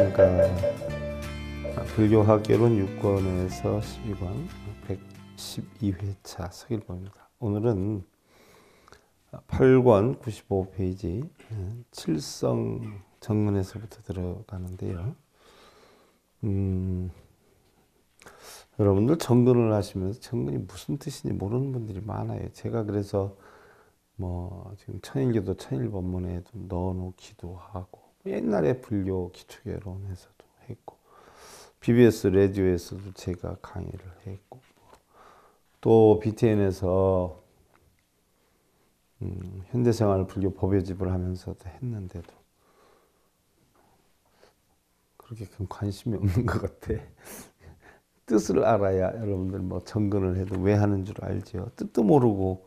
증가 아, 불교학개론 6권에서 12권 112회차 서일보입니다. 오늘은 8권 95페이지 칠성 정문에서부터 들어가는데요. 음, 여러분들 정근을 하시면서 정근이 무슨 뜻인지 모르는 분들이 많아요. 제가 그래서 뭐 지금 천일기도 천일법문에 좀 넣어놓기도 하고 옛날에 불교 기초개론에서도 했고 BBS 라디오에서도 제가 강의를 했고 또 BTN에서 음, 현대생활 불교 법요집을 하면서도 했는데도 그렇게 큰 관심이 없는 것 같아. 뜻을 알아야 여러분들 뭐 정근을 해도 왜 하는 줄 알지요. 뜻도 모르고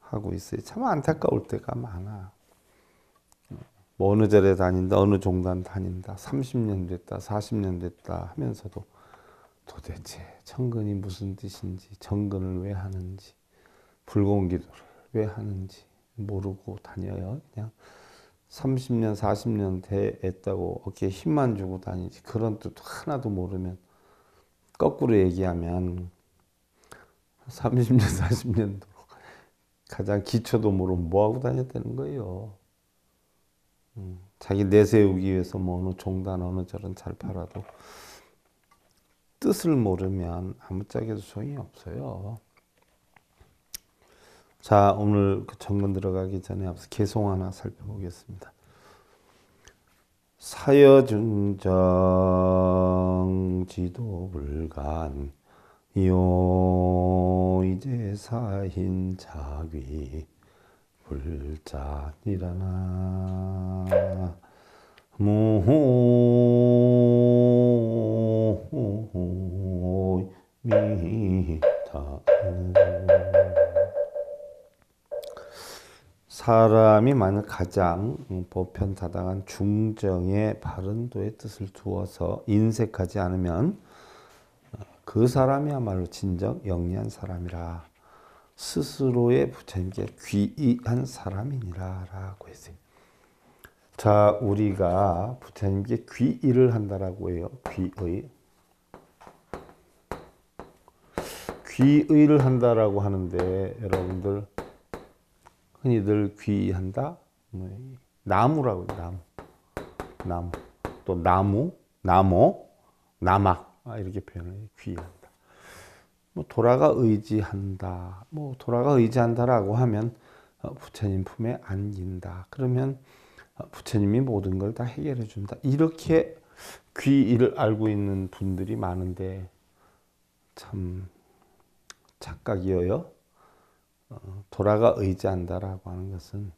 하고 있어요. 참 안타까울 때가 많아. 뭐 어느 자리에 다닌다, 어느 종단 다닌다, 30년 됐다, 40년 됐다 하면서도 도대체 천근이 무슨 뜻인지, 천근을왜 하는지, 불공기도를 왜 하는지 모르고 다녀요. 그냥 30년, 40년 됐다고 어깨에 힘만 주고 다니지 그런 뜻 하나도 모르면 거꾸로 얘기하면 30년, 40년도 가장 기초도 모르면 뭐하고 다녔다는 거예요. 음, 자기 내세우기 위해서 뭐 어느 종단 어느 절은 잘 팔아도 뜻을 모르면 아무짝에도 소용이 없어요. 자 오늘 그 정문 들어가기 전에 앞서 개송 하나 살펴보겠습니다. 사여준정 지도불간 요 이제 사인 자귀 불잔이라나 모미다 사람이 만약 가장 보편타당한 중정의 바른도의 뜻을 두어서 인색하지 않으면 그 사람이야말로 진정 영리한 사람이라 스스로의 부처님께 귀의한 사람이니라라고 했어요. 자, 우리가 부처님께 귀의를 한다라고 해요. 귀의. 귀의를 한다라고 하는데 여러분들 흔히들 귀의한다. 뭐, 나무라고 나무, 나무 또 나무, 나무, 나막 아, 이렇게 표현을 귀의한다. 뭐 돌아가 의지한다, 뭐 돌아가 의지한다라고 하면 어, 부처님 품에 안긴다. 그러면 어, 부처님이 모든 걸 다 해결해 준다. 이렇게 귀를 알고 있는 분들이 많은데 참 착각이어요. 어, 돌아가 의지한다라고 하는 것은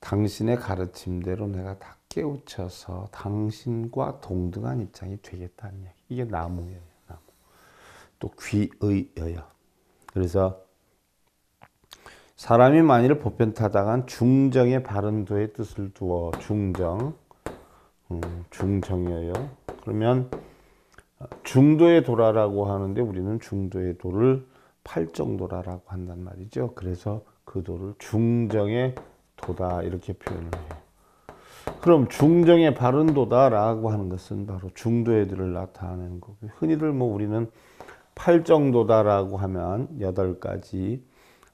당신의 가르침대로 내가 다 깨우쳐서 당신과 동등한 입장이 되겠다는 얘기. 이게 나무예요. 또 귀의 여여. 그래서 사람이 만일 보편타다간 중정의 바른도의 뜻을 두어 중정, 음, 중정여요. 그러면 중도의 도라라고 하는데 우리는 중도의 도를 팔정도라라고 한단 말이죠. 그래서 그 도를 중정의 도다 이렇게 표현을 해요. 그럼 중정의 바른 도다라고 하는 것은 바로 중도의 도를 나타내는 거고 흔히들 뭐 우리는 8 정도다라고 하면 8가지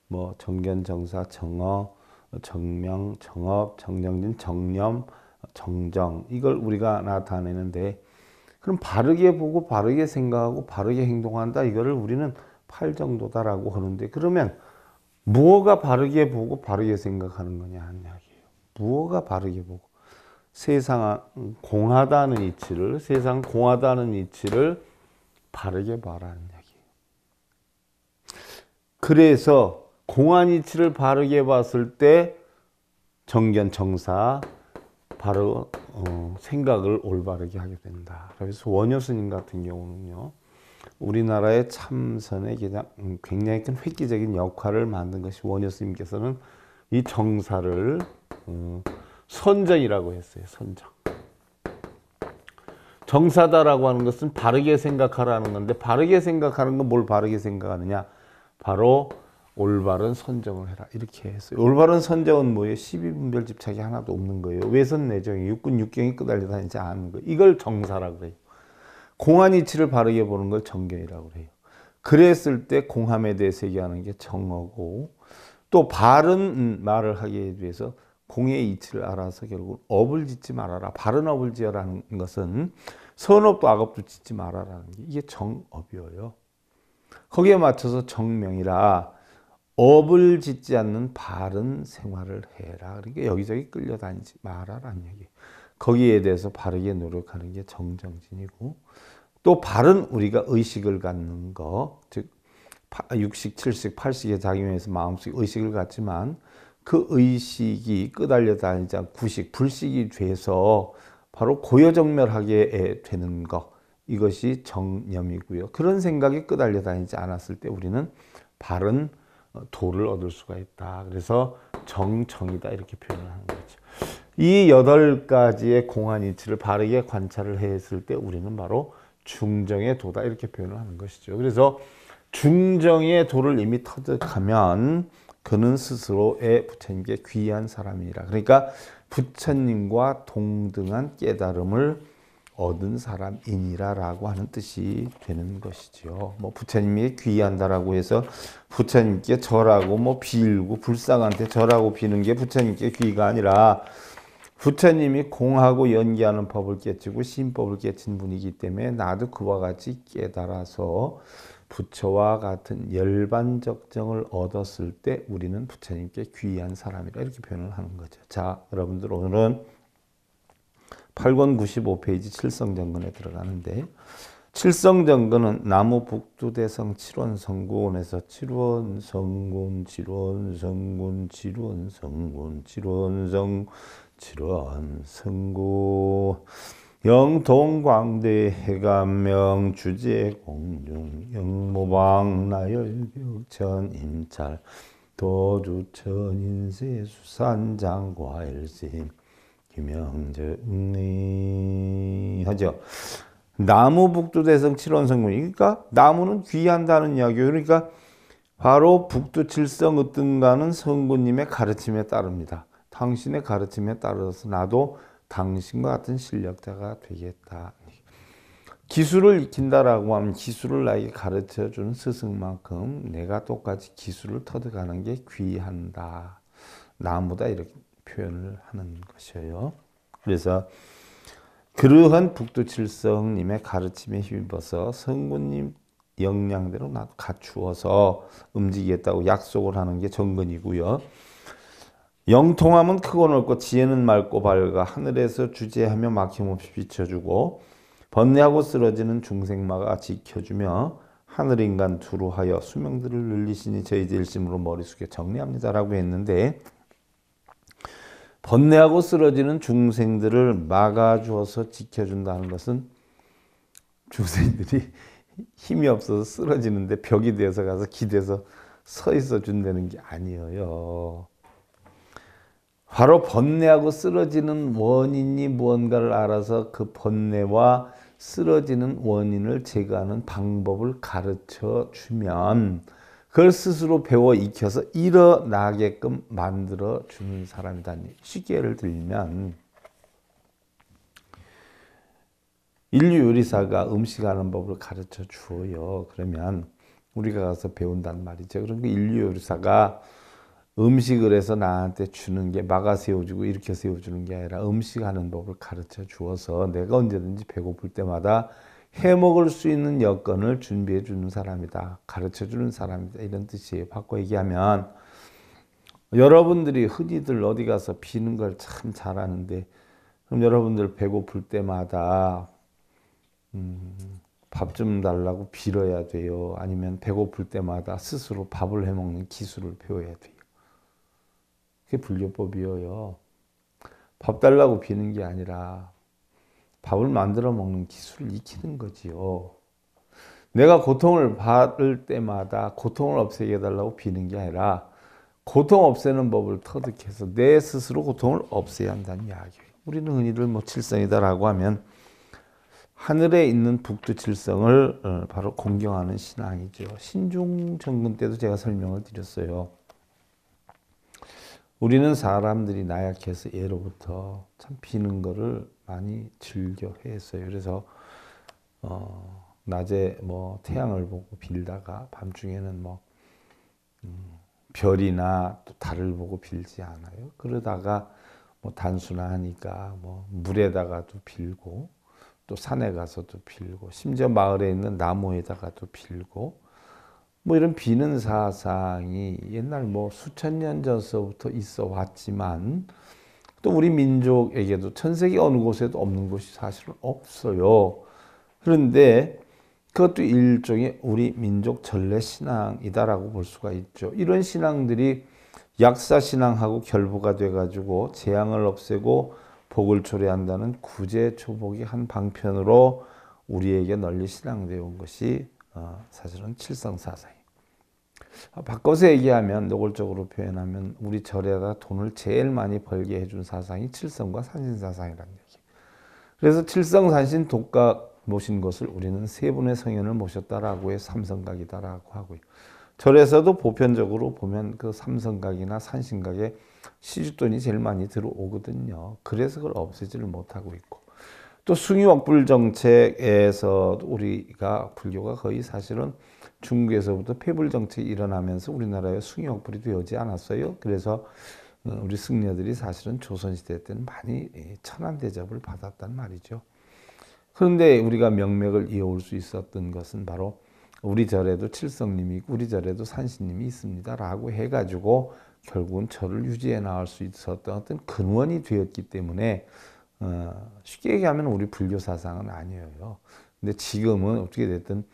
뭐 정견, 정사, 정어, 정명, 정업, 정정진, 정념, 정정 이걸 우리가 나타내는데 그럼 바르게 보고 바르게 생각하고 바르게 행동한다 이거를 우리는 8 정도다라고 하는데 그러면 무엇가 바르게 보고 바르게 생각하는 거냐 하는 이야기예요. 무엇가 바르게 보고 세상 공하다는 이치를 세상 공하다는 이치를 바르게 말하는 그래서 공안위치를 바르게 봤을 때 정견 정사 바로 어, 생각을 올바르게 하게 된다. 그래서 원효스님 같은 경우는요. 우리나라의 참선에 음, 굉장히 큰 획기적인 역할을 만든 것이 원효스님께서는 이 정사를 어, 선정이라고 했어요. 선정. 정사다라고 하는 것은 바르게 생각하라는 건데 바르게 생각하는 건 뭘 바르게 생각하느냐? 바로 올바른 선정을 해라 이렇게 했어요. 올바른 선정은 뭐예요? 12분별 집착이 하나도 없는 거예요. 외선 내정이 육군 육경이 끄달려 다니지 않은 거 이걸 정사라 그래요. 공안 이치를 바르게 보는 걸 정견이라고 그래요. 그랬을 때 공함에 대해서 얘기하는 게 정어고 또 바른 말을 하기 위해서 공의 이치를 알아서 결국 업을 짓지 말아라. 바른 업을 지어라는 것은 선업도 악업도 짓지 말아라는 게 이게 정업이에요. 거기에 맞춰서 정명이라 업을 짓지 않는 바른 생활을 해라. 그러니까 여기저기 끌려다니지 말아라는 얘기. 거기에 대해서 바르게 노력하는 게 정정진이고 또 바른 우리가 의식을 갖는 거, 즉 육식, 칠식, 팔식의 작용에서 마음속 의식을 갖지만 그 의식이 끄달려 다니지 구식, 불식이 돼서 바로 고여정멸하게 되는 거 이것이 정념이고요. 그런 생각이 끄달려 다니지 않았을 때 우리는 바른 어, 도를 얻을 수가 있다. 그래서 정청이다 이렇게 표현을 하는 거죠. 이 여덟 가지의 공한이치를 바르게 관찰을 했을 때 우리는 바로 중정의 도다 이렇게 표현을 하는 것이죠. 그래서 중정의 도를 이미 터득하면 그는 스스로의 부처님께 귀한 사람이라. 그러니까 부처님과 동등한 깨달음을 얻은 사람이니라라고 하는 뜻이 되는 것이지요. 뭐 부처님이 귀한다라고 해서 부처님께 절하고 뭐 빌고 불쌍한테 절하고 비는 게 부처님께 귀가 아니라 부처님이 공하고 연기하는 법을 깨치고 신법을 깨친 분이기 때문에 나도 그와 같이 깨달아서 부처와 같은 열반적정을 얻었을 때 우리는 부처님께 귀한 사람이라 이렇게 표현을 하는 거죠. 자, 여러분들 오늘은 8권 95페이지 칠성정근에 들어가는데 칠성정근은 나무 북두대성 칠원성군에서 칠원성군 칠원성군 칠원성군 칠원성 칠원성군 영동광대 해감명 주제공중 영모방 나열벽천 임찰 도주천 인세 수산장 과일심 김영재님 네. 하죠. 나무 북두대성 칠원성문 그러니까 나무는 귀한다는 이야기요 그러니까 바로 북두칠성 으뜸가는 성군님의 가르침에 따릅니다. 당신의 가르침에 따라서 나도 당신과 같은 실력자가 되겠다. 기술을 익힌다라고 하면 기술을 나에게 가르쳐주는 스승만큼 내가 똑같이 기술을 터득하는 게 귀한다. 나무다 이렇게 표현을 하는 것이에요. 그래서 그러한 북두칠성님의 가르침에 힘입어서 성군님 역량대로 갖추어서 움직이겠다고 약속을 하는 게 정근이고요. 영통함은 크고 넓고 지혜는 맑고 밝아 하늘에서 주제하며 막힘없이 비춰주고 번뇌하고 쓰러지는 중생마가 지켜주며 하늘인간 두루하여 수명들을 늘리시니 저희들 일심으로 머리 숙여 정리합니다라고 했는데 번뇌하고 쓰러지는 중생들을 막아주어서 지켜준다는 것은 중생들이 힘이 없어서 쓰러지는데 벽이 되어서 가서 기대서 서 있어 준다는 게 아니에요. 바로 번뇌하고 쓰러지는 원인이 무언가를 알아서 그 번뇌와 쓰러지는 원인을 제거하는 방법을 가르쳐 주면 그걸 스스로 배워 익혀서 일어나게끔 만들어 주는 사람이다. 쉽게 예를 들면 인류 요리사가 음식하는 법을 가르쳐 주어요. 그러면 우리가 가서 배운단 말이죠. 그러니까 인류 요리사가 음식을 해서 나한테 주는 게 막아 세워주고 일으켜 세워주는 게 아니라 음식하는 법을 가르쳐 주어서 내가 언제든지 배고플 때마다 해먹을 수 있는 여건을 준비해 주는 사람이다. 가르쳐 주는 사람이다. 이런 뜻이에요. 바꿔 얘기하면 여러분들이 흔히들 어디 가서 비는 걸 참 잘하는데 그럼 여러분들 배고플 때마다 음, 밥 좀 달라고 빌어야 돼요. 아니면 배고플 때마다 스스로 밥을 해먹는 기술을 배워야 돼요. 그게 불교법이에요. 밥 달라고 비는 게 아니라 밥을 만들어 먹는 기술을 익히는 거지요. 내가 고통을 받을 때마다 고통을 없애게 해달라고 비는 게 아니라 고통 없애는 법을 터득해서 내 스스로 고통을 없애야 한다는 이야기예요. 우리는 흔히들 뭐 칠성이다라고 하면 하늘에 있는 북두 칠성을 어, 바로 공경하는 신앙이죠. 신중 정근 때도 제가 설명을 드렸어요. 우리는 사람들이 나약해서 예로부터 참 비는 거를 많이 즐겨 했어요. 그래서 어, 낮에 뭐 태양을 보고 빌다가 밤중에는 뭐 음, 별이나 또 달을 보고 빌지 않아요. 그러다가 뭐 단순하니까 뭐 물에다가도 빌고 또 산에 가서도 빌고 심지어 마을에 있는 나무에다가도 빌고 뭐 이런 비는 사상이 옛날 뭐 수천 년 전서부터 있어 왔지만 또 우리 민족에게도 천 세계 어느 곳에도 없는 것이 사실은 없어요. 그런데 그것도 일종의 우리 민족 전래 신앙이다라고 볼 수가 있죠. 이런 신앙들이 약사 신앙하고 결부가 돼 가지고 재앙을 없애고 복을 초래한다는 구제 초복의 한 방편으로 우리에게 널리 신앙되어 온 것이 어, 사실은 칠성사상 아, 바꿔서 얘기하면 노골적으로 표현하면 우리 절에다 돈을 제일 많이 벌게 해준 사상이 칠성과 산신사상이라는 얘기. 그래서 칠성, 산신, 독각 모신 것을 우리는 세 분의 성현을 모셨다라고 해 삼성각이다라고 하고요. 절에서도 보편적으로 보면 그 삼성각이나 산신각에 시주돈이 제일 많이 들어오거든요. 그래서 그걸 없애지를 못하고 있고 또 숭유억불 정책에서 우리가 불교가 거의 사실은 중국에서부터 패불 정책이 일어나면서 우리나라에 숭역불이 되지 않았어요. 그래서 어, 우리 승려들이 사실은 조선시대 때는 많이 예, 천안 대접을 받았단 말이죠. 그런데 우리가 명맥을 이어올 수 있었던 것은 바로 우리 절에도 칠성님이 있고 우리 절에도 산신님이 있습니다. 라고 해가지고 결국은 절을 유지해 나갈 수 있었던 어떤 근원이 되었기 때문에 어, 쉽게 얘기하면 우리 불교 사상은 아니에요. 근데 지금은 어떻게 됐든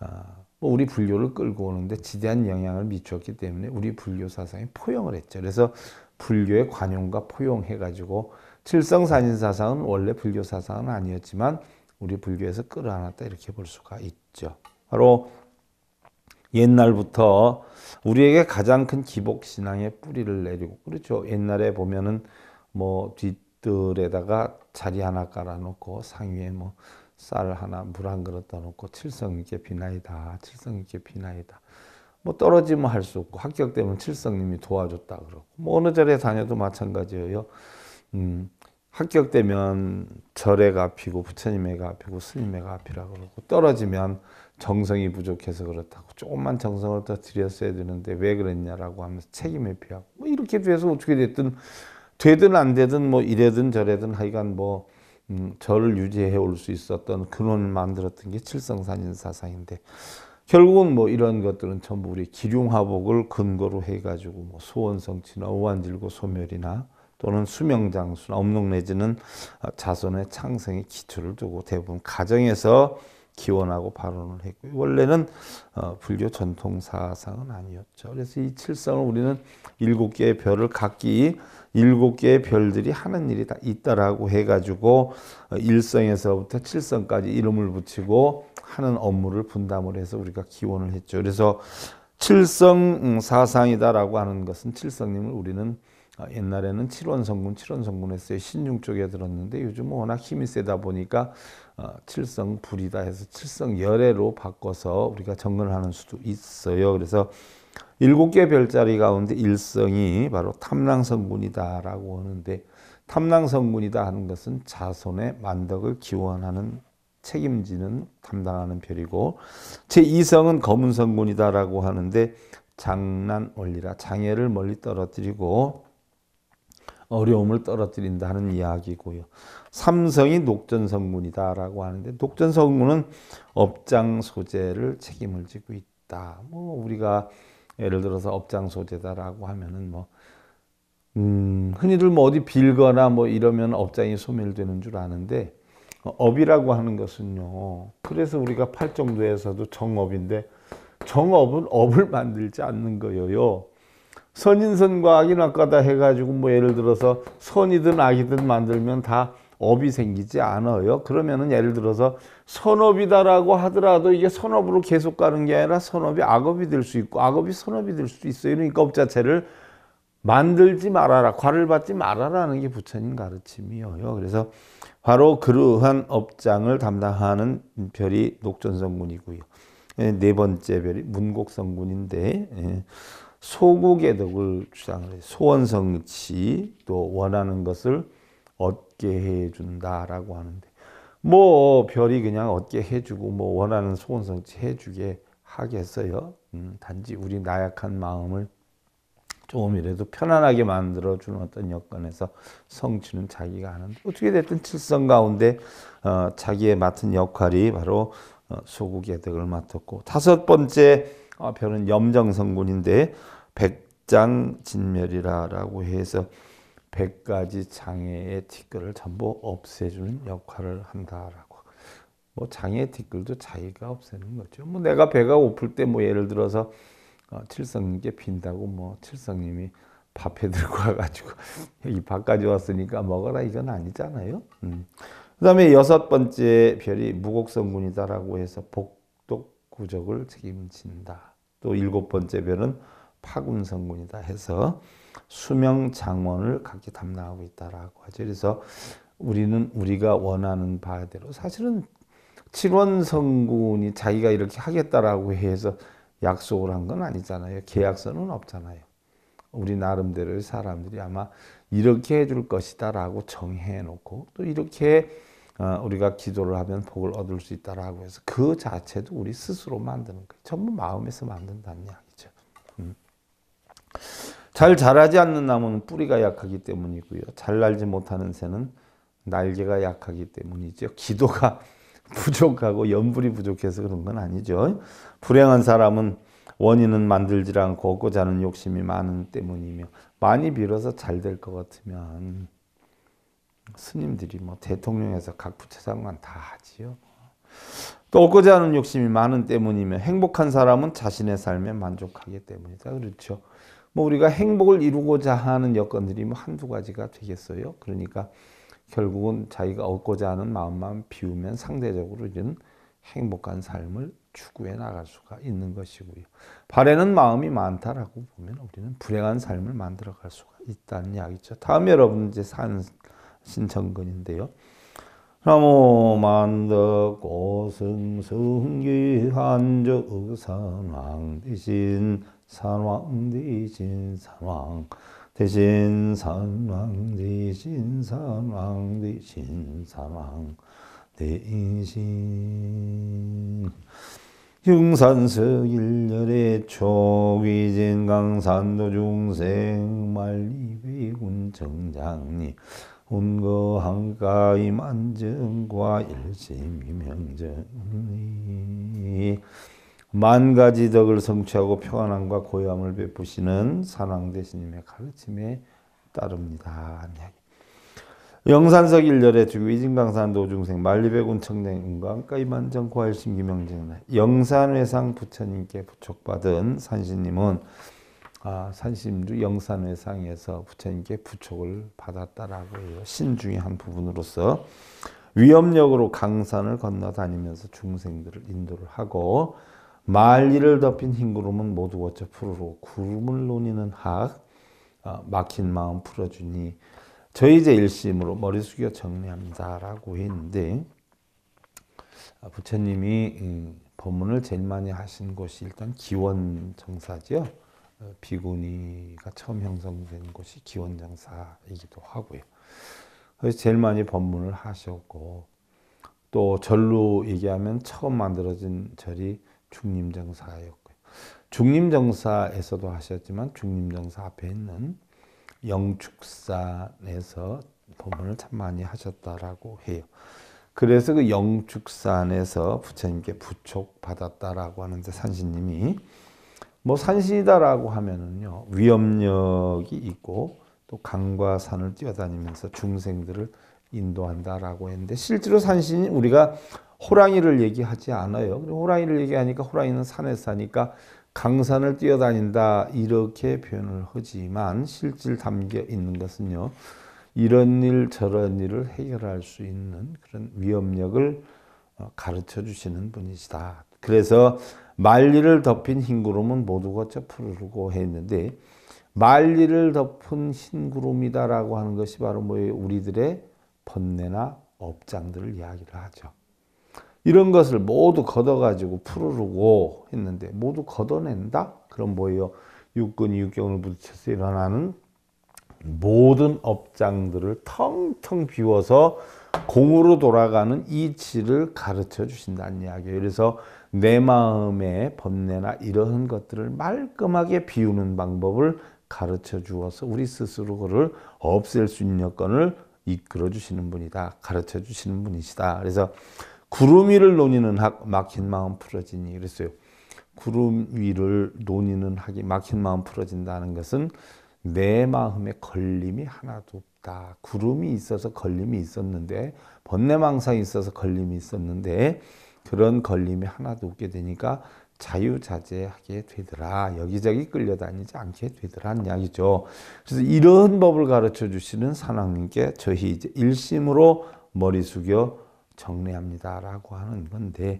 어, 뭐 우리 불교를 끌고 오는데 지대한 영향을 미쳤기 때문에 우리 불교 사상에 포용을 했죠. 그래서 불교의 관용과 포용해가지고 칠성산인 사상은 원래 불교 사상은 아니었지만 우리 불교에서 끌어안았다 이렇게 볼 수가 있죠. 바로 옛날부터 우리에게 가장 큰 기복 신앙의 뿌리를 내리고 그렇죠. 옛날에 보면은 뭐 뒤뜰에다가 자리 하나 깔아놓고 상위에 뭐쌀 하나 물 한 그릇 떠놓고 칠성 있게 비나이다. 칠성 있게 비나이다. 뭐 떨어지면 할 수 없고 합격되면 칠성님이 도와줬다 그러고 뭐 어느 절에 다녀도 마찬가지예요. 음, 합격되면 절에가 피고부처님에가피고스님에가피이라 그러고 떨어지면 정성이 부족해서 그렇다고 조금만 정성을 더 드렸어야 되는데 왜 그랬냐라고 하면서 책임을 피하고 뭐 이렇게 돼서 어떻게 됐든 되든 안 되든 뭐 이래든 저래든 하여간 뭐 음, 저를 유지해 올 수 있었던 근원을 만들었던 게 칠성산인 사상인데 결국은 뭐 이런 것들은 전부 우리 기륭화복을 근거로 해가지고 뭐 소원성취나 오한질고 소멸이나 또는 수명장수나 업농 내지는 자손의 창생의 기초를 두고 대부분 가정에서 기원하고 발언을 했고 원래는 어, 불교 전통 사상은 아니었죠. 그래서 이 칠성을 우리는 일곱 개의 별을 각기 일곱 개의 별들이 하는 일이 다 있다라고 해가지고 어, 일성에서부터 칠성까지 이름을 붙이고 하는 업무를 분담을 해서 우리가 기원을 했죠. 그래서 칠성 음, 사상이다라고 하는 것은 칠성님을 우리는 아, 옛날에는 7원 성분, 7원 성분 했어요. 신중 쪽에 들었는데 요즘은 워낙 힘이 세다 보니까 어, 칠성 불이다 해서 칠성 열애로 바꿔서 우리가 정근을 하는 수도 있어요. 그래서 일곱 개 별자리 가운데 일성이 바로 탐랑 성분이다라고 하는데 탐랑 성분이다 하는 것은 자손의 만덕을 기원하는 책임지는 담당하는 별이고 제2성은 검은 성분이다라고 하는데 장난 올리라 장애를 멀리 떨어뜨리고 어려움을 떨어뜨린다는 이야기고요. 삼성이 녹전성문이다라고 하는데 녹전성문은 업장 소재를 책임을 지고 있다. 뭐 우리가 예를 들어서 업장 소재다라고 하면은 뭐 음, 흔히들 뭐 어디 빌거나 뭐 이러면 업장이 소멸되는 줄 아는데 어, 업이라고 하는 것은요. 그래서 우리가 팔정도에서도 정업인데 정업은 업을 만들지 않는 거예요. 선인선과 악인악까다 해가지고 뭐 예를 들어서 선이든 악이든 만들면 다 업이 생기지 않아요. 그러면은 예를 들어서 선업이다라고 하더라도 이게 선업으로 계속 가는 게 아니라 선업이 악업이 될 수 있고 악업이 선업이 될 수도 있어요. 그러니까 업 자체를 만들지 말아라, 과를 받지 말아라는 게 부처님 가르침이에요. 그래서 바로 그러한 업장을 담당하는 별이 녹전성군이고요. 예, 네 번째 별이 문곡성군인데 예, 소국의 덕을 주장을 해요. 소원성취 또 원하는 것을 얻게 해준다라고 하는데 뭐 별이 그냥 얻게 해주고 뭐 원하는 소원성취 해주게 하겠어요. 음, 단지 우리 나약한 마음을 조금이라도 편안하게 만들어주는 어떤 여건에서 성취는 자기가 하는 어떻게 됐든 칠성 가운데 어, 자기의 맡은 역할이 바로 어, 소국의 덕을 맡았고 다섯 번째 아, 별은 염정성군인데 백장 진멸이라라고 해서 100가지 장애의 티끌을 전부 없애주는 역할을 한다라고. 뭐 장애의 티끌도 자기가 없애는 거죠. 뭐 내가 배가 고플 때 뭐 예를 들어서 어, 칠성님께 빈다고 뭐 칠성님이 밥해 들고 와가지고 여기 밥까지 왔으니까 먹어라 이건 아니잖아요. 음. 그 다음에 여섯 번째 별이 무곡성군이다라고 해서 복 구적을 책임진다. 또 일곱 번째 별은 파군성군이다 해서 수명 장원을 각기 담당하고 있다라고 하죠. 그래서 우리는 우리가 원하는 바대로 사실은 칠원성군이 자기가 이렇게 하겠다라고 해서 약속을 한 건 아니잖아요. 계약서는 없잖아요. 우리 나름대로 의 사람들이 아마 이렇게 해줄 것이다라고 정해놓고 또 이렇게 어, 우리가 기도를 하면 복을 얻을 수 있다라고 해서 그 자체도 우리 스스로 만드는 거예요. 전부 마음에서 만든다는 이야기죠. 음. 잘 자라지 않는 나무는 뿌리가 약하기 때문이고요. 잘 날지 못하는 새는 날개가 약하기 때문이죠. 기도가 부족하고 염불이 부족해서 그런 건 아니죠. 불행한 사람은 원인은 만들지 않고 얻고자 하는 욕심이 많은 때문이며 많이 빌어서 잘 될 것 같으면 스님들이 뭐 대통령에서 각 부처장관 다 하지요. 또 얻고자 하는 욕심이 많은 때문이며 행복한 사람은 자신의 삶에 만족하기 때문이다. 그렇죠. 뭐 우리가 행복을 이루고자 하는 여건들이 뭐 한두 가지가 되겠어요. 그러니까 결국은 자기가 얻고자 하는 마음만 비우면 상대적으로 이런 행복한 삶을 추구해 나갈 수가 있는 것이고요. 바라는 마음이 많다라고 보면 우리는 불행한 삶을 만들어갈 수가 있다는 이야기죠. 다음 여러분 이제 산 신청근인데요. 나무 만덕 고승승기 한적 산왕 대신 산왕 대신 산왕 대신 산왕 대신 산왕 대신 산왕 대신 흉산석 일렬의 초기진 강산도 중생 말리배군 정장님 운거 한가이 만증과 일심유명증이 만 가지 덕을 성취하고 평안함과 고요함을 베푸시는 산왕 대신님의 가르침에 따릅니다. 영산석 1열에 주고 진강산 도중생 만리백운 청냉 운강가 이만정 과일심 유명증 영산회상 부처님께 부촉받은 산신님은 아, 산심주 영산회상에서 부처님께 부촉을 받았다라고 해요. 신 중의 한 부분으로서 위협력으로 강산을 건너 다니면서 중생들을 인도를 하고 말리를 덮인 흰 구름은 모두 어째 푸르로 구름을 논이는 학 아, 막힌 마음 풀어주니 저희 제일심으로 머리 숙여 정리합니다라고 했는데 아, 부처님이 음, 법문을 제일 많이 하신 곳이 일단 기원 정사죠 어, 비구니가 처음 형성된 곳이 기원장사이기도 하고요. 그래서 제일 많이 법문을 하셨고 또 절로 얘기하면 처음 만들어진 절이 중림정사였고요. 중림정사에서도 하셨지만 중림정사 앞에 있는 영축산에서 법문을 참 많이 하셨다라고 해요. 그래서 그 영축산에서 부처님께 부촉받았다라고 하는데 산신님이 뭐산신이다라고 하면은요 위협력이 있고 또 강과 산을 뛰어다니면서 중생들을 인도한다라고 했는데 실제로 산신이 우리가 호랑이를 얘기하지 않아요. 호랑이를 얘기하니까 호랑이는 산에 사니까 강산을 뛰어다닌다 이렇게 표현을 하지만 실질 담겨 있는 것은요. 이런 일 저런 일을 해결할 수 있는 그런 위협력을 어, 가르쳐 주시는 분이시다. 그래서 말리를 덮인 흰 구름은 모두가 쩌푸르고 했는데 말리를 덮은 흰 구름이다라고 하는 것이 바로 뭐 우리들의 번뇌나 업장들을 이야기를 하죠. 이런 것을 모두 걷어가지고 푸르르고 했는데 모두 걷어낸다? 그럼 뭐예요? 육군이 육경을 부딪혀서 일어나는 모든 업장들을 텅텅 비워서 공으로 돌아가는 이치를 가르쳐 주신다는 이야기예요. 그래서 내 마음의 번뇌나 이러한 것들을 말끔하게 비우는 방법을 가르쳐 주어서 우리 스스로 를 없앨 수 있는 여건을 이끌어 주시는 분이다. 가르쳐 주시는 분이시다. 그래서 구름 위를 논의는 학 막힌 마음 풀어지니 그랬어요. 구름 위를 논의는 학이 막힌 마음 풀어진다는 것은 내 마음에 걸림이 하나도 없다. 구름이 있어서 걸림이 있었는데 번뇌망상이 있어서 걸림이 있었는데 그런 걸림이 하나도 없게 되니까 자유자재하게 되더라. 여기저기 끌려다니지 않게 되더라 이야기죠. 그래서 이런 법을 가르쳐 주시는 산왕님께 저희 이제 일심으로 머리 숙여 정리합니다. 라고 하는 건데,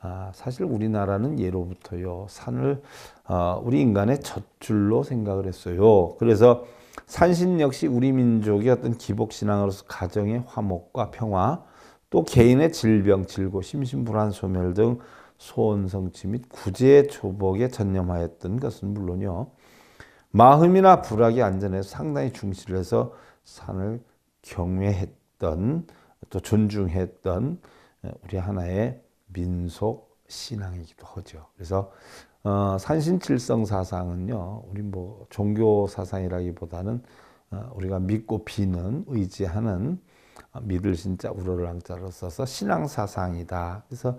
아, 사실 우리나라는 예로부터요, 산을, 아, 우리 인간의 젖줄로 생각을 했어요. 그래서 산신 역시 우리 민족의 어떤 기복신앙으로서 가정의 화목과 평화, 또 개인의 질병, 질고, 심신불안, 소멸 등 소원성취 및 구제 의초복에 전념하였던 것은 물론요. 마음이나 불악이 안전해 상당히 중시를 해서 산을 경외했던 또 존중했던 우리 하나의 민속 신앙이기도 하죠. 그래서 어, 산신칠성 사상은요, 우리 뭐 종교 사상이라기보다는 어, 우리가 믿고 비는 의지하는 믿을 아, 신자 우러를 랑자로 써서 신앙 사상이다. 그래서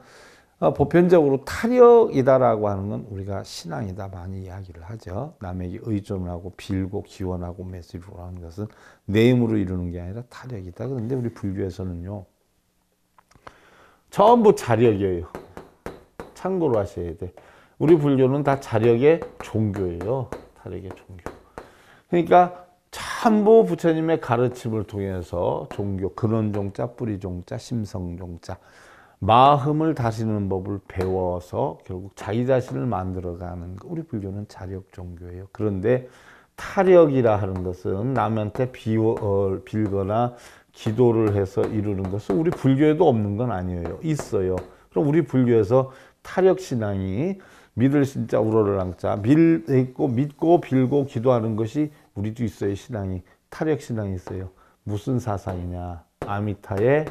어, 보편적으로 타력이다라고 하는 건 우리가 신앙이다 많이 이야기를 하죠. 남에게 의존하고 빌고 기원하고 메시지로 하는 것은 내 힘으로 이루는 게 아니라 타력이다. 그런데 우리 불교에서는요. 전부 자력이에요. 참고로 하셔야 돼. 우리 불교는 다 자력의 종교예요. 타력의 종교. 그러니까 삼보 부처님의 가르침을 통해서 종교 근원종자, 뿌리종자, 심성종자 마음을 다시는 법을 배워서 결국 자기 자신을 만들어가는 우리 불교는 자력 종교예요. 그런데 타력이라 하는 것은 남한테 비워, 어, 빌거나 기도를 해서 이루는 것은 우리 불교에도 없는 건 아니에요. 있어요. 그럼 우리 불교에서 타력 신앙이 믿을 신자 우러를 랑자 밀고 믿고 빌고 기도하는 것이 우리도 있어요 신앙이 타력 신앙이 있어요 무슨 사상이냐 아미타의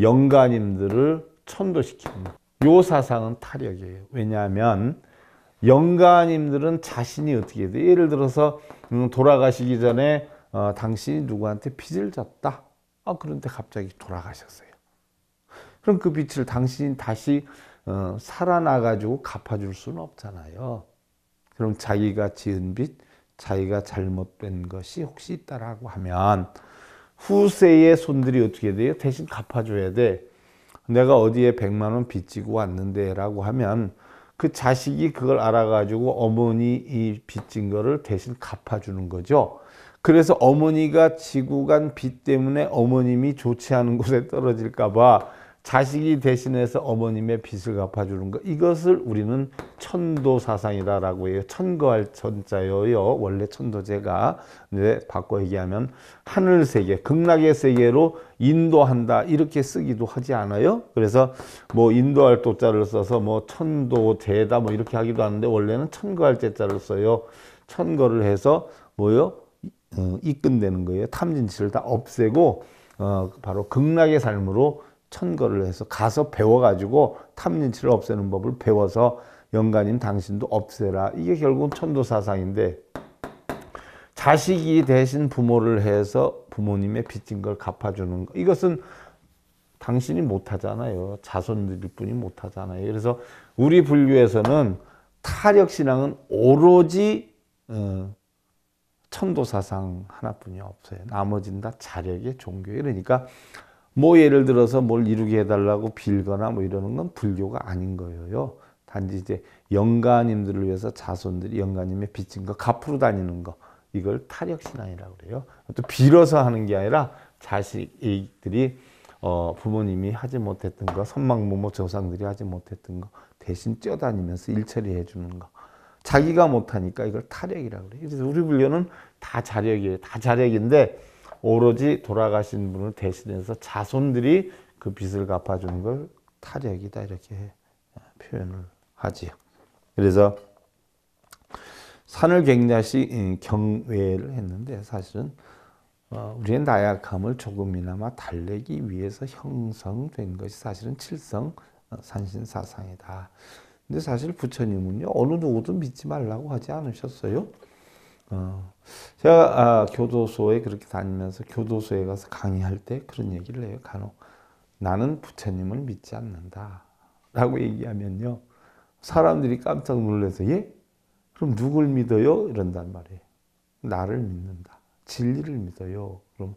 영가님들을 천도시킵는요 사상은 탈역이에요 왜냐하면 영가님들은 자신이 어떻게 돼 예를 들어서 음, 돌아가시기 전에 어, 당신이 누구한테 빚을 졌다 아, 그런데 갑자기 돌아가셨어요 그럼 그 빚을 당신이 다시 어, 살아나가지고 갚아줄 수는 없잖아요 그럼 자기가 지은 빚 자기가 잘못된 것이 혹시 있다라고 하면 후세의 손들이 어떻게 돼요? 대신 갚아줘야 돼. 내가 어디에 100만 원 빚지고 왔는데 라고 하면 그 자식이 그걸 알아가지고 어머니 이 빚진 거를 대신 갚아주는 거죠. 그래서 어머니가 지구간빚 때문에 어머님이 좋지 않은 곳에 떨어질까봐 자식이 대신해서 어머님의 빚을 갚아주는 것 이것을 우리는 천도사상이라고 해요. 천거할 천자여요. 원래 천도제가 근 네, 바꿔 얘기하면 하늘 세계, 극락의 세계로 인도한다 이렇게 쓰기도 하지 않아요. 그래서 뭐 인도할 도자를 써서 뭐 천도제다 뭐 이렇게 하기도 하는데 원래는 천거할 제자를 써요. 천거를 해서 뭐요? 어, 이끈되는 거예요. 탐진치를 다 없애고 어, 바로 극락의 삶으로 천거를 해서 가서 배워가지고 탐진치를 없애는 법을 배워서 영가님 당신도 없애라. 이게 결국은 천도 사상인데 자식이 대신 부모를 해서 부모님의 빚진 걸 갚아주는 거. 이것은 당신이 못하잖아요. 자손들일 뿐이 못하잖아요. 그래서 우리 불교에서는 타력신앙은 오로지 어, 천도사상 하나뿐이 없어요. 나머진 다 자력의 종교. 그러니까 뭐 예를 들어서 뭘 이루게 해달라고 빌거나 뭐 이러는 건 불교가 아닌 거예요. 단지 이제 영가님들을 위해서 자손들이 영가님의 빚진 거 갚으러 다니는 거 이걸 타력신앙이라고 그래요. 또 빌어서 하는 게 아니라 자식들이 어, 부모님이 하지 못했던 거, 선망부모 조상들이 하지 못했던 거 대신 뛰어다니면서 일처리해 주는 거. 자기가 못하니까 이걸 타력이라고 그래요. 그래서 우리 불교는 다 자력이에요. 다 자력인데 오로지 돌아가신 분을 대신해서 자손들이 그 빚을 갚아주는 걸 타력이다 이렇게 예, 표현을 하지요. 그래서 산을 갱자시 예, 경외를 했는데 사실은 어, 우리의 나약함을 조금이나마 달래기 위해서 형성된 것이 사실은 칠성 어, 산신사상이다. 근데 사실 부처님은요 어느 누구도 믿지 말라고 하지 않으셨어요. 어, 제가 아, 교도소에 그렇게 다니면서 교도소에 가서 강의할 때 그런 얘기를 해요. 간혹 나는 부처님을 믿지 않는다 라고 얘기하면요. 사람들이 깜짝 놀라서 예? 그럼 누굴 믿어요? 이런단 말이에요. 나를 믿는다. 진리를 믿어요. 그럼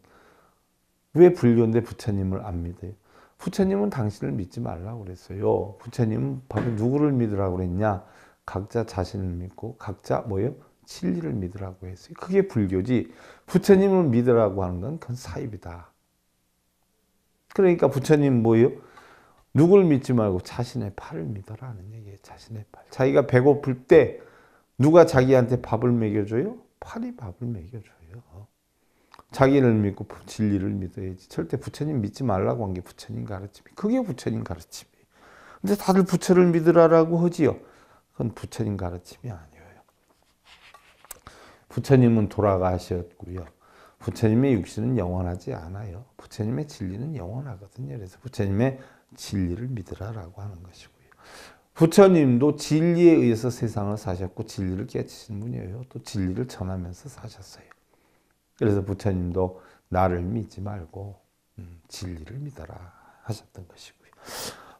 왜 불교인데 부처님을 안 믿어요? 부처님은 당신을 믿지 말라고 그랬어요. 부처님은 바로 누구를 믿으라고 그랬냐? 각자 자신을 믿고 각자 뭐예요? 진리를 믿으라고 했어요. 그게 불교지. 부처님을 믿으라고 하는 건 그건 사입이다. 그러니까 부처님 뭐요 누굴 믿지 말고 자신의 팔을 믿어라는 얘기예요. 자신의 팔. 자기가 배고플 때 누가 자기한테 밥을 먹여줘요? 팔이 밥을 먹여줘요. 자기를 믿고 진리를 믿어야지. 절대 부처님 믿지 말라고 한 게 부처님 가르침이. 그게 부처님 가르침이. 근데 다들 부처를 믿으라고 하지요. 그건 부처님 가르침이 아니에요. 부처님은 돌아가셨고요. 부처님의 육신은 영원하지 않아요. 부처님의 진리는 영원하거든요. 그래서 부처님의 진리를 믿으라라고 하는 것이고요. 부처님도 진리에 의해서 세상을 사셨고 진리를 깨치신 분이에요. 또 진리를 전하면서 사셨어요. 그래서 부처님도 나를 믿지 말고 음, 진리를 믿어라 하셨던 것이고요.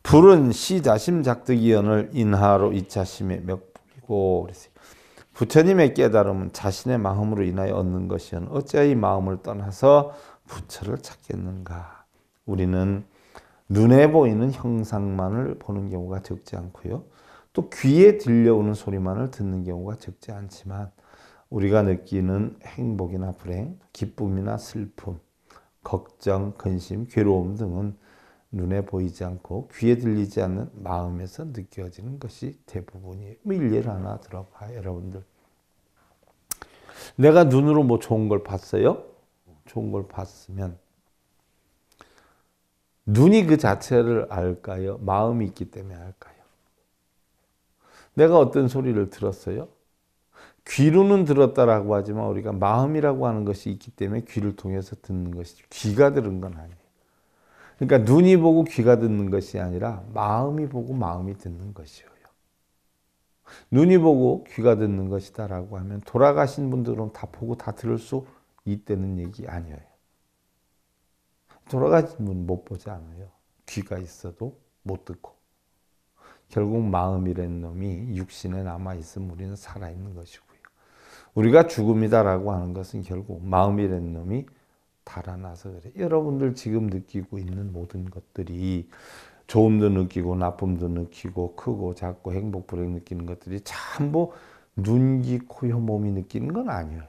불은 시자심 작득이연을 인하로 이차심에 몇 불이고 그래서 부처님의 깨달음은 자신의 마음으로 인하여 얻는 것이요 어째 이 마음을 떠나서 부처를 찾겠는가? 우리는 눈에 보이는 형상만을 보는 경우가 적지 않고요. 또 귀에 들려오는 소리만을 듣는 경우가 적지 않지만 우리가 느끼는 행복이나 불행, 기쁨이나 슬픔, 걱정, 근심, 괴로움 등은 눈에 보이지 않고 귀에 들리지 않는 마음에서 느껴지는 것이 대부분이에요. 뭐 일례를 하나 들어봐요, 여러분들. 내가 눈으로 뭐 좋은 걸 봤어요? 좋은 걸 봤으면 눈이 그 자체를 알까요? 마음이 있기 때문에 알까요? 내가 어떤 소리를 들었어요? 귀로는 들었다라고 하지만 우리가 마음이라고 하는 것이 있기 때문에 귀를 통해서 듣는 것이지 귀가 들은 건 아니에요. 그러니까 눈이 보고 귀가 듣는 것이 아니라 마음이 보고 마음이 듣는 것이요. 눈이 보고 귀가 듣는 것이다 라고 하면 돌아가신 분들은 다 보고 다 들을 수 있다는 얘기 아니에요. 돌아가신 분 못 보지 않아요. 귀가 있어도 못 듣고. 결국 마음이란 놈이 육신에 남아있으면 우리는 살아있는 것이고요. 우리가 죽음이다라고 하는 것은 결국 마음이란 놈이 달아나서 그래. 여러분들 지금 느끼고 있는 모든 것들이 좋음도 느끼고 나쁨도 느끼고 크고 작고 행복 불행 느끼는 것들이 전부 눈기 코요 몸이 느끼는 건 아니에요.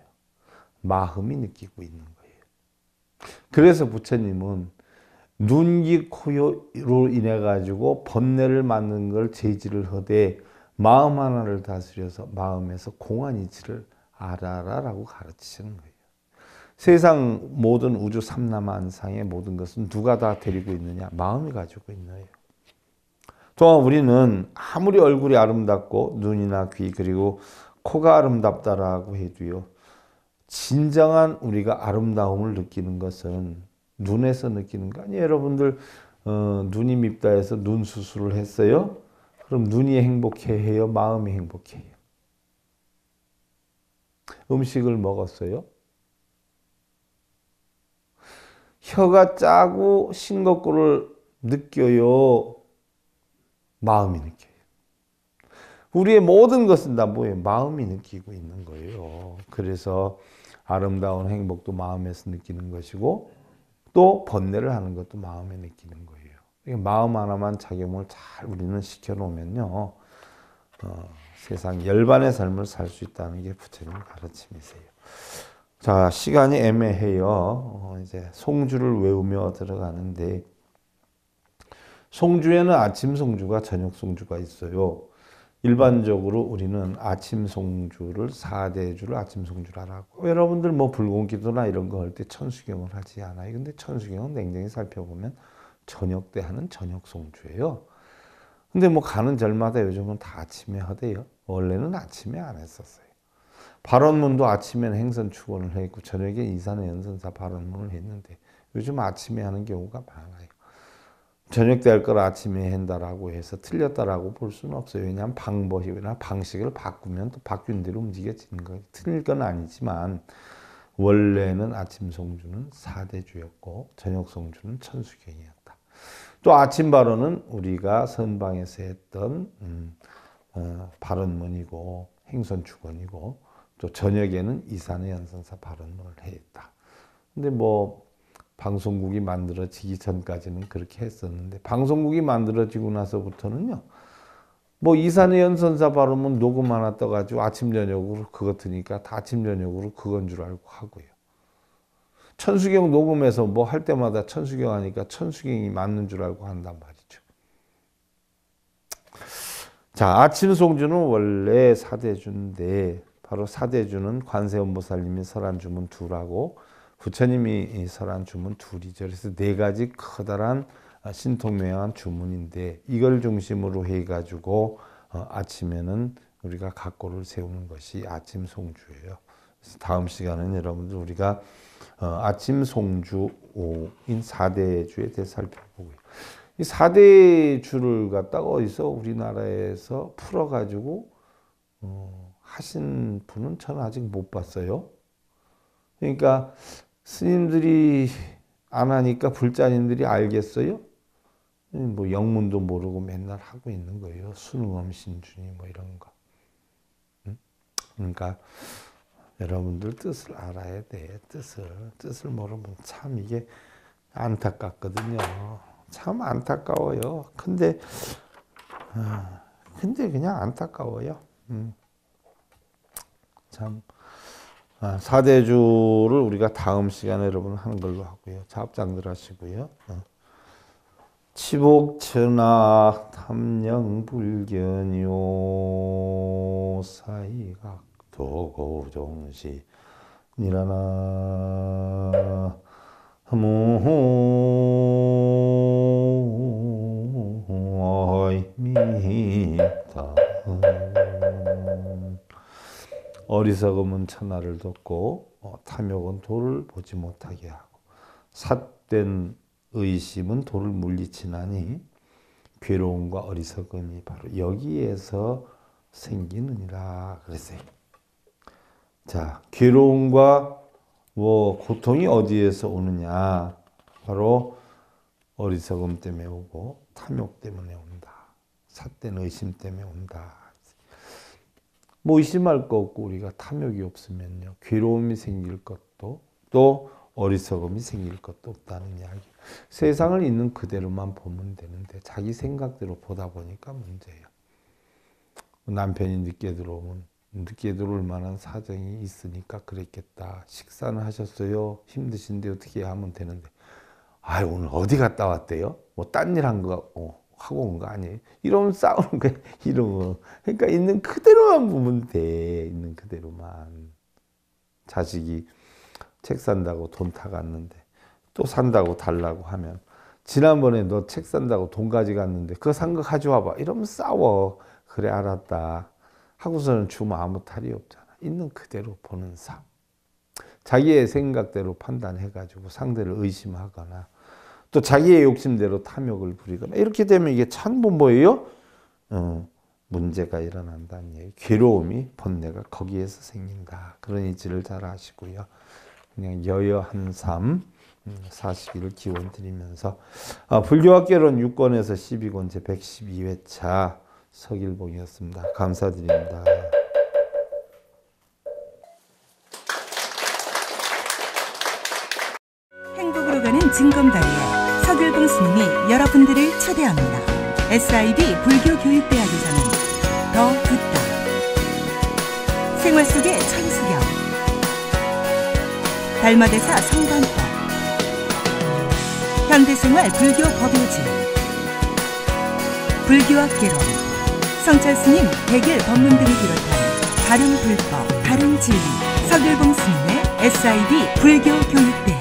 마음이 느끼고 있는 거예요. 그래서 부처님은 눈기 코요로 인해 가지고 번뇌를 맞는 걸 제지를 하되 마음 하나를 다스려서 마음에서 공안이치를 알아라라고 가르치시는 거예요. 세상 모든 우주 삼남한상의 모든 것은 누가 다 데리고 있느냐? 마음이 가지고 있나요? 또한 우리는 아무리 얼굴이 아름답고 눈이나 귀 그리고 코가 아름답다라고 해도요. 진정한 우리가 아름다움을 느끼는 것은 눈에서 느끼는 거 아니에요. 여러분들 어, 눈이 밉다 해서 눈 수술을 했어요. 그럼 눈이 행복해 해요? 마음이 행복해요? 음식을 먹었어요? 혀가 짜고 싱겁고를 느껴요. 마음이 느껴요. 우리의 모든 것은 다 뭐예요? 마음이 느끼고 있는 거예요. 그래서 아름다운 행복도 마음에서 느끼는 것이고 또 번뇌를 하는 것도 마음에 느끼는 거예요. 마음 하나만 작용을 잘 우리는 시켜놓으면요. 어, 세상 열반의 삶을 살 수 있다는 게 부처님 가르침이세요. 자, 시간이 애매해요. 어, 이제 송주를 외우며 들어가는데, 송주에는 아침 송주가 저녁 송주가 있어요. 일반적으로 우리는 아침 송주를 4대주를 아침 송주라고 여러분들 뭐 불공기도나 이런 거 할 때 천수경을 하지 않아요. 근데 천수경은 냉정히 살펴보면 저녁 때 하는 저녁 송주예요. 근데 뭐 가는 절마다 요즘은 다 아침에 하대요. 원래는 아침에 안 했었어요. 발언문도 아침에는 행선 축원을 했고 저녁에 이산의 연선사 발언문을 했는데 요즘 아침에 하는 경우가 많아요. 저녁 때 할 걸 아침에 한다라고 해서 틀렸다라고 볼 수는 없어요. 왜냐하면 방법이나 방식을 바꾸면 또 바뀐 대로 움직여지는 거예요. 틀릴 건 아니지만 원래는 아침 송주는 사대주였고 저녁 송주는 천수경이었다. 또 아침 발언은 우리가 선방에서 했던 음, 어, 발언문이고 행선축원이고 또 저녁에는 이산의 연산사 발언을 했다. 근데 뭐 방송국이 만들어지기 전까지는 그렇게 했었는데 방송국이 만들어지고 나서부터는요. 뭐 이산의 연산사 발음은 녹음 하나 떠가지고 아침 저녁으로 그것 드니까 다 아침 저녁으로 그건 줄 알고 하고요. 천수경 녹음해서 뭐 할 때마다 천수경 하니까 천수경이 맞는 줄 알고 한단 말이죠. 자 아침 송주는 원래 사대주인데 바로 사대주는 관세음보살님이 설한 주문 둘하고 부처님이 설한 주문 둘이죠. 그래서 네 가지 커다란 아, 신통명한 주문인데 이걸 중심으로 해가지고 어, 아침에는 우리가 각고를 세우는 것이 아침 송주예요. 다음 시간은 여러분들 우리가 어, 아침 송주인 4대주에 대해 살펴보고요. 이 4대주를 갖다가 어디서 우리나라에서 풀어가지고 어, 하신 분은 저는 아직 못 봤어요. 그러니까 스님들이 안 하니까 불자님들이 알겠어요? 뭐 영문도 모르고 맨날 하고 있는 거예요. 수능 신주니 뭐 이런 거. 그러니까 여러분들 뜻을 알아야 돼. 뜻을 뜻을 모르면 참 이게 안타깝거든요. 참 안타까워요. 근데 아, 근데 그냥 안타까워요. 응. 음. 참 아, 사대주를 우리가 다음 시간에 여러분 하는 걸로 하고요. 잡장들 하시고요. 어. 치복천하 탐령불견요 사이각도 고종시 니라나 하모 어리석음은 천하를 돕고 어, 탐욕은 돌을 보지 못하게 하고 삿된 의심은 돌을 물리치나니 괴로움과 어리석음이 바로 여기에서 생기느니라 그랬어요. 자, 괴로움과 뭐 고통이 어디에서 오느냐? 바로 어리석음 때문에 오고 탐욕 때문에 온다. 삿된 의심 때문에 온다. 의심할 뭐 거 없고 우리가 탐욕이 없으면요. 괴로움이 생길 것도 또 어리석음이 생길 것도 없다는 이야기. 세상을 있는 그대로만 보면 되는데 자기 생각대로 보다 보니까 문제예요. 남편이 늦게 들어오면 늦게 들어올 만한 사정이 있으니까 그랬겠다. 식사는 하셨어요. 힘드신데 어떻게 하면 되는데. 아, 오늘 어디 갔다 왔대요? 뭐 딴 일 한 거, 어. 하고 온 거 아니에요. 이러면 싸우는 거야. 이러면. 그러니까 있는 그대로만 보면 돼. 있는 그대로만. 자식이 책 산다고 돈 타갔는데 또 산다고 달라고 하면 지난번에 너 책 산다고 돈 가져갔는데 그거 산 거 가져와봐. 이러면 싸워. 그래 알았다. 하고서는 주면 아무 탈이 없잖아. 있는 그대로 보는 삶. 자기의 생각대로 판단해가지고 상대를 의심하거나 또 자기의 욕심대로 탐욕을 부리거나 이렇게 되면 이게 전부 뭐예요? 어, 문제가 일어난다는 얘기. 괴로움이 번뇌가 거기에서 생긴다. 그런 이치를 잘 아시고요. 그냥 여여한 삶 음, 사시기를 기원 드리면서 아, 불교학개론 6권에서 12권 제 112회차 서길봉이었습니다. 감사드립니다. 행복으로 가는 진검다리에 예수님이 여러분들을 초대합니다. SIB 불교교육대학이 저는 더 듣다. 생활 속의 천수경. 달마대사 성관법. 현대생활 불교 법요지. 불교학개론. 성찰스님 백일 법문들을 비롯한 다른 불법, 다른 진리. 서들봉 스님의 SIB 불교교육대학.